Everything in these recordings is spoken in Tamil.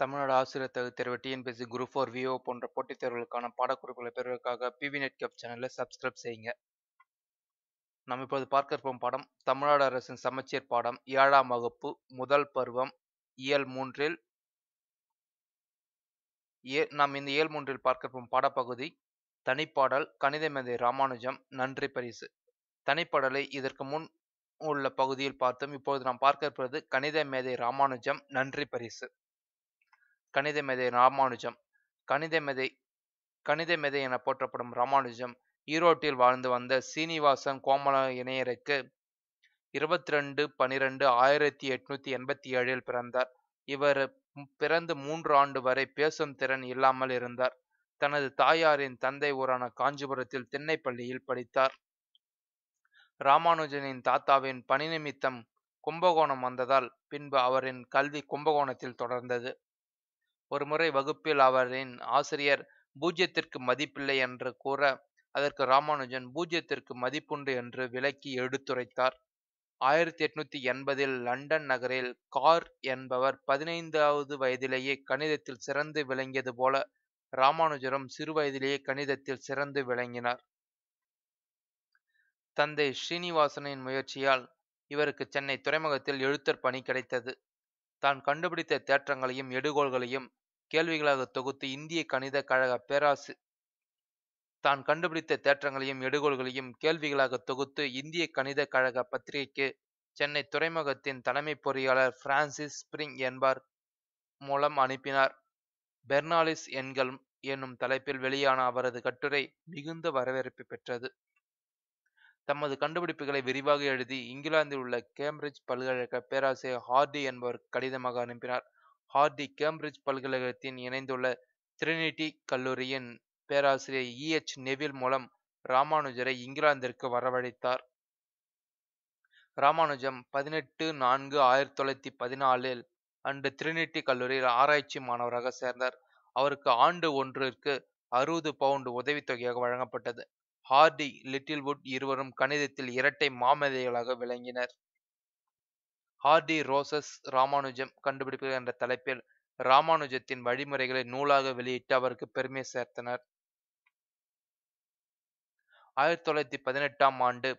தமிழ்நாடு ஆசிரியர் தகுதி தேர்வு டிஎன்பிஎஸ்சி குரூப் ஃபோர் விஓ போன்ற போட்டித் தேர்வுகளுக்கான பாடக்குறிப்புகளை பெறுவதற்காக பிவி நெட் கேப் சேனலில் சப்ஸ்கிரைப் செய்யுங்க நம்ம இப்போது பார்க்க இருப்போம் பாடம் தமிழ்நாடு அரசின் சமச்சீர் பாடம் ஏழாம் வகுப்பு முதல் பருவம் இயல் மூன்றில் ஏ நாம் இந்த இயல் மூன்றில் பார்க்க இருப்போம் பாடப்பகுதி தனிப்பாடல் கணித மேதை ராமானுஜம் நன்றி பரிசு தனிப்பாடலை இதற்கு முன் உள்ள பகுதியில் பார்த்தோம் இப்பொழுது நாம் பார்க்க இருப்பது கணித மேதை ராமானுஜம் நன்றி பரிசு கணித மேதை ராமானுஜம் கணித மேதை கணித மேதை என போற்றப்படும் ராமானுஜம் ஈரோட்டில் வாழ்ந்து வந்த சீனிவாசன் கோமல இணையருக்கு இருபத்தி ரெண்டு பனிரெண்டு ஆயிரத்தி எட்நூத்தி எண்பத்தி ஏழில் பிறந்தார் இவர் பிறந்து மூன்று ஆண்டு வரை பேசும் திறன் இல்லாமல் இருந்தார் தனது தாயாரின் தந்தை ஊரான காஞ்சிபுரத்தில் திண்ணை பள்ளியில் படித்தார் ராமானுஜனின் தாத்தாவின் பணி நிமித்தம் கும்பகோணம் வந்ததால் பின்பு அவரின் கல்வி கும்பகோணத்தில் தொடர்ந்தது ஒருமுறை வகுப்பில் அவரின் ஆசிரியர் பூஜ்யத்திற்கு மதிப்பில்லை என்று கூற அதற்கு ராமானுஜன் பூஜ்யத்திற்கு மதிப்புண்டு என்று விளக்கி எடுத்துரைத்தார் ஆயிரத்தி எட்நூத்தி எண்பதில் லண்டன் நகரில் கார் என்பவர் பதினைந்தாவது வயதிலேயே கணிதத்தில் சிறந்து விளங்கியது போல ராமானுஜரும் சிறுவயதிலேயே கணிதத்தில் சிறந்து விளங்கினார் தந்தை ஸ்ரீனிவாசனின் முயற்சியால் இவருக்கு சென்னை துறைமுகத்தில் எழுத்தர் பணி கிடைத்தது தான் கண்டுபிடித்த தேற்றங்களையும் எடுகோள்களையும் கேள்விகளாக தொகுத்து இந்திய கணித கழக பேராசி தான் கண்டுபிடித்த தேற்றங்களையும் எடுகோள்களையும் கேள்விகளாக தொகுத்து இந்திய கணித கழக பத்திரிகைக்கு சென்னை துறைமுகத்தின் தலைமை பொறியாளர் பிரான்சிஸ் ஸ்பிரிங் என்பார் மூலம் அனுப்பினார் பெர்னாலிஸ் எண்கள் என்னும் தலைப்பில் வெளியான அவரது கட்டுரை மிகுந்த வரவேற்பு பெற்றது தமது கண்டுபிடிப்புகளை விரிவாக எழுதி இங்கிலாந்தில் உள்ள கேம்பிரிட்ஜ் பல்கலைக்கழக பேராசிரியர் ஹார்டி என்பவர் கடிதமாக அனுப்பினார் ஹார்டி கேம்பிரிட்ஜ் பல்கலைக்கழகத்தின் இணைந்துள்ள திரினிட்டி கல்லூரியின் பேராசிரியர் இ நெவில் மூலம் ராமானுஜரை இங்கிலாந்திற்கு வரவழைத்தார் ராமானுஜம் பதினெட்டு நான்கு ஆயிரத்தி தொள்ளாயிரத்தி பதினாலில் அன்று திரினிட்டி கல்லூரியில் ஆராய்ச்சி மாணவராக சேர்ந்தார் அவருக்கு ஆண்டு ஒன்றிற்கு அறுபது பவுண்டு உதவித்தொகையாக வழங்கப்பட்டது ஹார்டி லிட்டில்வுட் இருவரும் கணிதத்தில் இரட்டை மாமேதைகளாக விளங்கினர் ஹார்டி ரோசஸ் ராமானுஜம் கண்டுபிடிப்பு என்ற தலைப்பில் ராமானுஜத்தின் வழிமுறைகளை நூலாக வெளியிட்டு அவருக்கு பெருமை சேர்த்தனர் ஆயிரத்தி தொள்ளாயிரத்தி பதினெட்டாம் ஆண்டு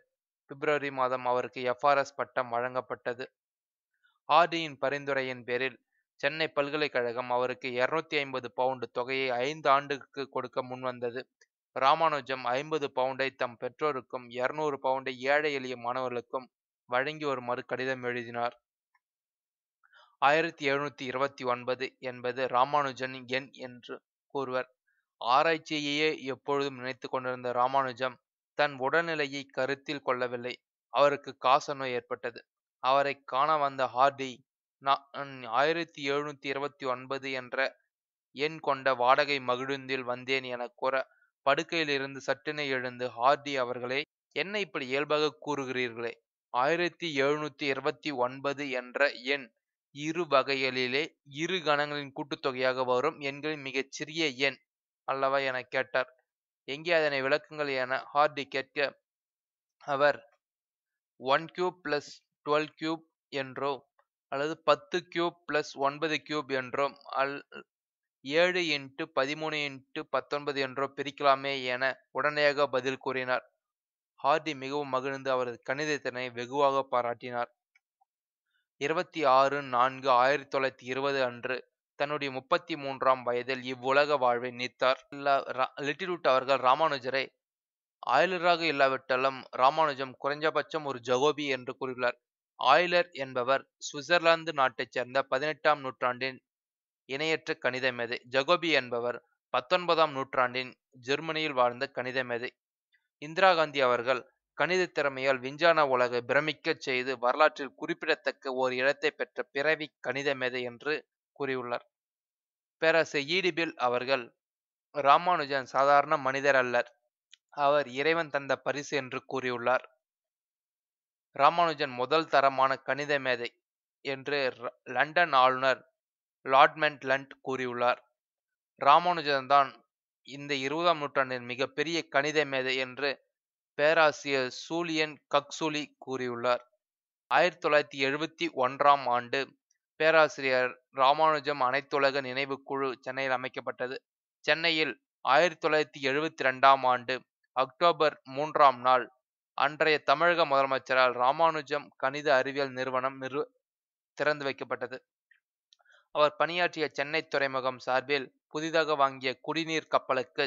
பிப்ரவரி மாதம் அவருக்கு எஃப்ஆர்எஸ் பட்டம் வழங்கப்பட்டது ஹார்டியின் பரிந்துரையின் பேரில் சென்னை பல்கலைக்கழகம் அவருக்கு இருநூத்தி ஐம்பது பவுண்டு தொகையை ஐந்து ஆண்டுக்கு கொடுக்க முன்வந்தது ராமானுஜம் ஐம்பது பவுண்டை தம் பெற்றோருக்கும் இருநூறு பவுண்டை ஏழை எளிய மாணவர்களுக்கும் வழங்கி வருமாறு கடிதம் எழுதினார் ஆயிரத்தி எழுநூத்தி இருபத்தி ஒன்பது என்பது ராமானுஜனின் எண் என்று கூறுவர் ஆராய்ச்சியையே எப்பொழுதும் நினைத்து கொண்டிருந்த ராமானுஜம் தன் உடல்நிலையை கருத்தில் கொள்ளவில்லை அவருக்கு காச நோய் ஏற்பட்டது அவரை காண வந்த ஹார்டி நான் ஆயிரத்தி எழுநூத்தி இருபத்தி ஒன்பது என்ற எண் கொண்ட வாடகை மகிழுந்தில் வந்தேன் என கூற படுக்கையிலிருந்து சட்டென எழுந்து ஹார்டி அவர்களே என்ன இப்படி இயல்பாக கூறுகிறீர்களே ஆயிரத்தி எழுநூத்தி இருபத்தி ஒன்பது என்ற எண் இரு வகைகளிலே இரு கணங்களின் கூட்டுத்தொகையாக வரும் எண்களின் மிகச் சிறிய எண் அல்லவா என கேட்டார் எங்கே அதனை விளக்குங்கள் என ஹார்டி கேட்க அவர் one cube plus twelve cube என்றோ அல்லது பத்து கியூப் பிளஸ் ஒன்பது கியூப் என்றோ அல் ஏழு இன்ட்டு பதிமூணு இன்ட்டு பத்தொன்பது என்றோ பிரிக்கலாமே என உடனடியாக பதில் கூறினார் ஹார்டி மிகவும் மகிழ்ந்து அவரது கணிதத்தினை வெகுவாக பாராட்டினார் இருபத்தி ஆறு நான்கு ஆயிரத்தி தொள்ளாயிரத்தி இருபது அன்று தன்னுடைய முப்பத்தி மூன்றாம் வயதில் இவ்வுலக வாழ்வை நீத்தார் லிட்டிலூட் அவர்கள் ராமானுஜரை ஆயிலராக இல்லாவிட்டாலும் ராமானுஜம் குறைஞ்சபட்சம் ஒரு ஜகோபி என்று கூறியுள்ளார் ஆயிலர் என்பவர் சுவிட்சர்லாந்து நாட்டைச் சேர்ந்த பதினெட்டாம் நூற்றாண்டின் இணையற்ற கணித மேதை ஜகோபி என்பவர் பத்தொன்பதாம் நூற்றாண்டின் ஜெர்மனியில் வாழ்ந்த கணித மேதை இந்திரா காந்தி அவர்கள் கணித திறமையால் விஞ்ஞான உலகை பிரமிக்கச் செய்து வரலாற்றில் குறிப்பிடத்தக்க ஓர் இடத்தை பெற்ற பிறவி கணித மேதை என்று கூறியுள்ளார் பேரரசு ஈடிபில் அவர்கள் ராமானுஜன் சாதாரண மனிதர் அல்லர் அவர் இறைவன் தந்த பரிசு என்று கூறியுள்ளார் ராமானுஜன் முதல் தரமான கணித மேதை என்று லண்டன் ஆளுநர் லாட்மென்ட் லண்ட் கூறியுள்ளார் ராமானுஜன்தான் இந்த இருபதாம் நூற்றாண்டின் மிகப்பெரிய கணித மேதை என்று பேராசிரியர் சூலியன் கக்சூலி கூறியுள்ளார் ஆயிரத்தி தொள்ளாயிரத்தி எழுபத்தி ஒன்றாம் ஆண்டு பேராசிரியர் ராமானுஜம் அனைத்துலக நினைவு குழு சென்னையில் அமைக்கப்பட்டது சென்னையில் ஆயிரத்தி தொள்ளாயிரத்தி எழுபத்தி ரெண்டாம் ஆண்டு அக்டோபர் மூன்றாம் நாள் அன்றைய தமிழக முதலமைச்சரால் ராமானுஜம் கணித அறிவியல் நிறுவனம் நிறு திறந்து வைக்கப்பட்டது அவர் பணியாற்றிய சென்னை துறைமுகம் சார்பில் புதிதாக வாங்கிய குடிநீர் கப்பலுக்கு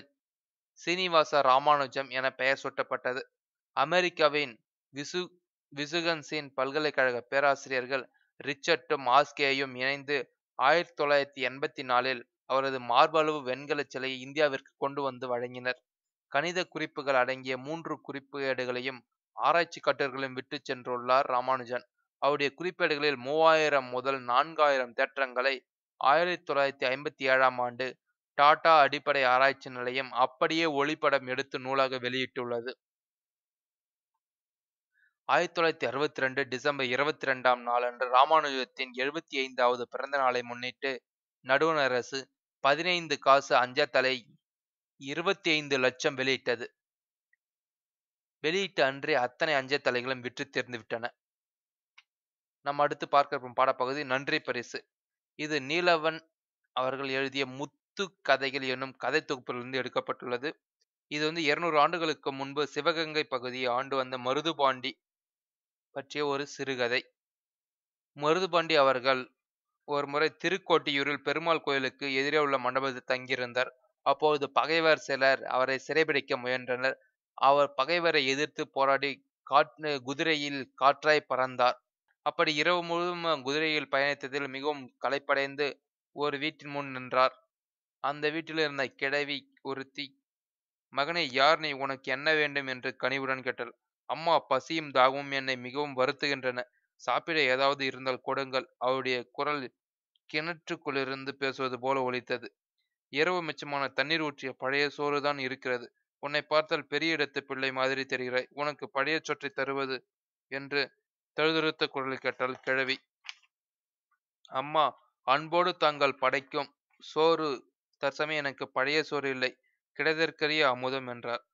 சீனிவாச ராமானுஜம் என பெயர் சூட்டப்பட்டது அமெரிக்காவின் விசு விசுகன்சின் பல்கலைக்கழக பேராசிரியர்கள் ரிச்சர்ட்டும் ஆஸ்கேயும் இணைந்து ஆயிரத்தி தொள்ளாயிரத்தி எண்பத்தி நாலில் அவரது மார்பளவு வெண்கல சிலையை இந்தியாவிற்கு கொண்டு வந்து வழங்கினர் கணித குறிப்புகள் அடங்கிய மூன்று குறிப்பேடுகளையும் ஆராய்ச்சி கட்டுரைகளையும் விட்டு சென்றுள்ளார் ராமானுஜன் அவருடைய குறிப்பேடுகளில் மூவாயிரம் முதல் நான்காயிரம் தேற்றங்களை ஆயிரத்தி தொள்ளாயிரத்தி ஐம்பத்தி ஏழாம் ஆண்டு டாடா அடிப்படை ஆராய்ச்சி நிலையம் அப்படியே ஒளிப்படம் எடுத்து நூலாக வெளியிட்டுள்ளது ஆயிரத்தி தொள்ளாயிரத்தி அறுபத்தி ரெண்டு டிசம்பர் இருபத்தி ரெண்டாம் நாளன்று ராமானுஜத்தின் எழுபத்தி ஐந்தாவது பிறந்த நாளை முன்னிட்டு நடுவண் அரசு பதினைந்து காசு அஞ்சத்தலை இருபத்தி ஐந்து லட்சம் வெளியிட்டது வெளியிட்ட அன்றே அத்தனை அஞ்சத்தலைகளும் விற்று விட்டன நம்ம அடுத்து பார்க்க பாடப்பகுதி நன்றி பரிசு இது நீலவன் அவர்கள் எழுதிய முத்து கதைகள் என்னும் கதை தொகுப்பிலிருந்து எடுக்கப்பட்டுள்ளது இது வந்து இருநூறு ஆண்டுகளுக்கு முன்பு சிவகங்கை பகுதியை ஆண்டு வந்த மருதுபாண்டி பற்றிய ஒரு சிறுகதை மருதுபாண்டி அவர்கள் ஒரு முறை திருக்கோட்டியூரில் பெருமாள் கோயிலுக்கு எதிரே உள்ள மண்டபத்தில் தங்கியிருந்தார் அப்போது பகைவர் சிலர் அவரை சிறைபிடிக்க முயன்றனர் அவர் பகைவரை எதிர்த்து போராடி காற்று குதிரையில் காற்றாய் பறந்தார் அப்படி இரவு முழுவதும் குதிரையில் பயணித்ததில் மிகவும் களைப்படைந்து ஒரு வீட்டின் முன் நின்றார் அந்த வீட்டில் இருந்த கிடவி ஒருத்தி மகனே யார் நீ உனக்கு என்ன வேண்டும் என்று கனிவுடன் கேட்டல் அம்மா பசியும் தாகமும் என்னை மிகவும் வருத்துகின்றன சாப்பிட ஏதாவது இருந்தால் கொடுங்கள் அவருடைய குரல் கிணற்றுக்குள்ளிருந்து பேசுவது போல ஒலித்தது இரவு மிச்சமான தண்ணீர் ஊற்றிய பழைய சோறு தான் இருக்கிறது உன்னை பார்த்தால் பெரிய இடத்து பிள்ளை மாதிரி தெரிகிறாய் உனக்கு பழைய சொற்றை தருவது என்று தழுதுறுத்த குரல் கேட்டால் கிழவி அம்மா அன்போடு தாங்கள் படைக்கும் சோறு தற்சமயம் எனக்கு பழைய சோறு இல்லை கிடைதற்கரிய அமுதம் என்றார்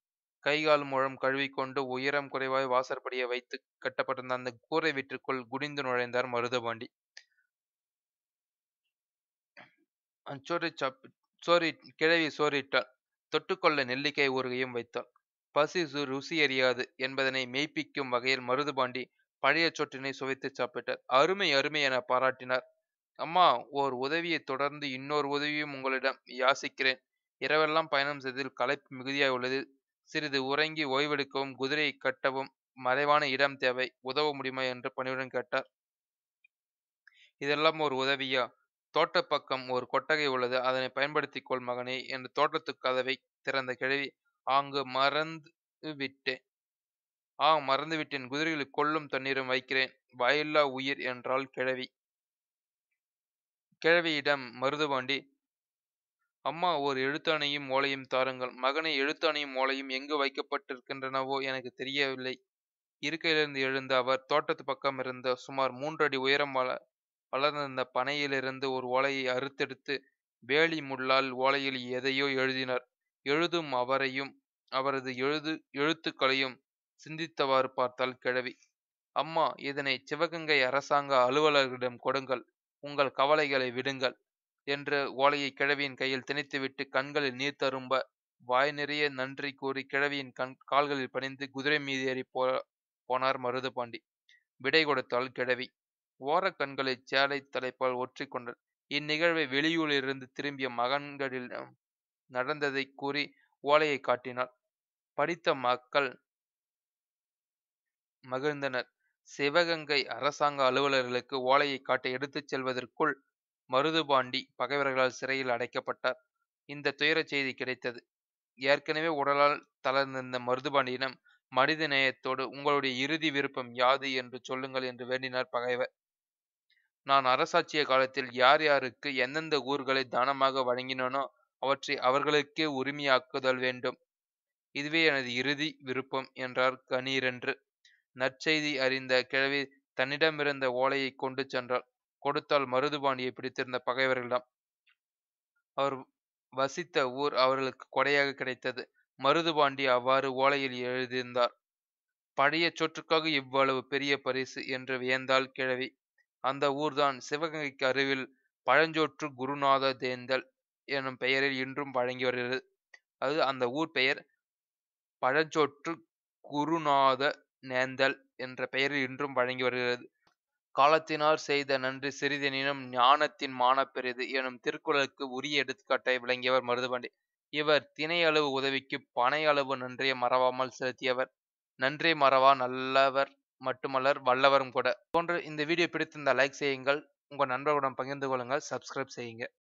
கைகால் முழம் கழுவிக்கொண்டு உயரம் குறைவாய் வாசற்படியை வைத்து கட்டப்பட்டிருந்த அந்த கூரை வீட்டிற்குள் குடிந்து நுழைந்தார் மருதபாண்டி சோறு சாப்பி சோறி கிழவி சோறிட்டாள் தொட்டுக்கொள்ள நெல்லிக்காய் ஊறுகையும் வைத்தாள் பசி ருசி அறியாது என்பதனை மெய்ப்பிக்கும் வகையில் மருதுபாண்டி பழைய சொற்றினை சுவைத்து சாப்பிட்டார் அருமை அருமை என பாராட்டினார் அம்மா ஓர் உதவியை தொடர்ந்து இன்னொரு உதவியும் உங்களிடம் யாசிக்கிறேன் இரவெல்லாம் பயணம் செய்ததில் களைப்பு மிகுதியாக உள்ளது சிறிது உறங்கி ஓய்வெடுக்கவும் குதிரையை கட்டவும் மறைவான இடம் தேவை உதவ முடியுமா என்று பணியுடன் கேட்டார் இதெல்லாம் ஒரு உதவியா தோட்ட பக்கம் ஒரு கொட்டகை உள்ளது அதனை பயன்படுத்திக் கொள் மகனே என்று தோட்டத்து கதவை திறந்த கிழவி ஆங்கு மறந்து விட்டேன் ஆ மறந்துவிட்டேன் குதிரைகளுக்குக் கொல்லும் தண்ணீரும் வைக்கிறேன் வாயில்லா உயிர் என்றாள் கிழவி கிழவியிடம் மருதுபாண்டி அம்மா ஓர் எழுத்தாணையும் ஓலையும் தாருங்கள் மகனை எழுத்தாணையும் ஓலையும் எங்கு வைக்கப்பட்டிருக்கின்றனவோ எனக்கு தெரியவில்லை இருக்கையிலிருந்து எழுந்த அவர் தோட்டத்து பக்கம் இருந்த சுமார் மூன்றடி உயரம் வள வளர்ந்திருந்த பனையிலிருந்து ஒரு ஓலையை அறுத்தெடுத்து வேலி முள்ளால் ஓலையில் எதையோ எழுதினார் எழுதும் அவரையும் அவரது எழுது எழுத்துக்களையும் சிந்தித்தவாறு பார்த்தாள் கிழவி அம்மா இதனை சிவகங்கை அரசாங்க அலுவலர்களிடம் கொடுங்கள் உங்கள் கவலைகளை விடுங்கள் என்று ஓலையை கிழவியின் கையில் திணித்துவிட்டு கண்களில் நீர் தரும்ப வாய் நிறைய நன்றி கூறி கிழவியின் கண் கால்களில் பணிந்து குதிரை மீது ஏறி போ போனார் மருதுபாண்டி விடை கொடுத்தாள் கிழவி ஓர கண்களை சேலை தலைப்பால் ஒற்றிக்கொண்டார் இந்நிகழ்வை வெளியூரிலிருந்து திரும்பிய மகன்களில் நடந்ததை கூறி ஓலையை காட்டினாள் படித்த மக்கள் மகிழ்ந்தனர் சிவகங்கை அரசாங்க அலுவலர்களுக்கு ஓலையை காட்ட எடுத்துச் செல்வதற்குள் மருதுபாண்டி பகைவர்களால் சிறையில் அடைக்கப்பட்டார் இந்த துயரச் செய்தி கிடைத்தது ஏற்கனவே உடலால் தளர்ந்திருந்த மருதுபாண்டியிடம் மனித நேயத்தோடு உங்களுடைய இறுதி விருப்பம் யாது என்று சொல்லுங்கள் என்று வேண்டினார் பகைவர் நான் அரசாட்சிய காலத்தில் யார் யாருக்கு எந்தெந்த ஊர்களை தானமாக வழங்கினோனோ அவற்றை அவர்களுக்கே உரிமையாக்குதல் வேண்டும் இதுவே எனது இறுதி விருப்பம் என்றார் கணீரென்று நற்செய்தி அறிந்த கிழவி தன்னிடமிருந்த ஓலையைக் கொண்டு சென்றாள் கொடுத்தால் மருதுபாண்டியை பிடித்திருந்த பகைவர்களிடம் அவர் வசித்த ஊர் அவர்களுக்கு கொடையாக கிடைத்தது மருதுபாண்டி அவ்வாறு ஓலையில் எழுதியிருந்தார் பழைய சொற்றுக்காக இவ்வளவு பெரிய பரிசு என்று வியந்தாள் கிழவி அந்த ஊர்தான் சிவகங்கைக்கு அருவில் பழஞ்சோற்று குருநாத தேந்தல் எனும் பெயரில் இன்றும் வழங்கி வருகிறது அது அந்த ஊர் பெயர் பழஞ்சோற்று குருநாத நேந்தல் என்ற பெயரில் இன்றும் வழங்கி வருகிறது. காலத்தினார் செய்த நன்றி சிறிதெனினும் ஞானத்தின் மானப்பெரிது எனும் திருக்குறளுக்கு உரிய எடுத்துக்காட்டை விளங்கியவர் மருதுபாண்டி. இவர் தினையளவு பனை பனையளவு நன்றியை மறவாமல் செலுத்தியவர். நன்றி மறவா நல்லவர் மட்டுமல்லர் வல்லவரும் கூட. போன்று இந்த வீடியோ பிடித்திருந்தால் லைக் செய்யுங்கள். உங்கள் நண்பர்களுடன் பகிர்ந்து கொள்ளுங்கள். சப்ஸ்கிரைப் செய்யுங்கள்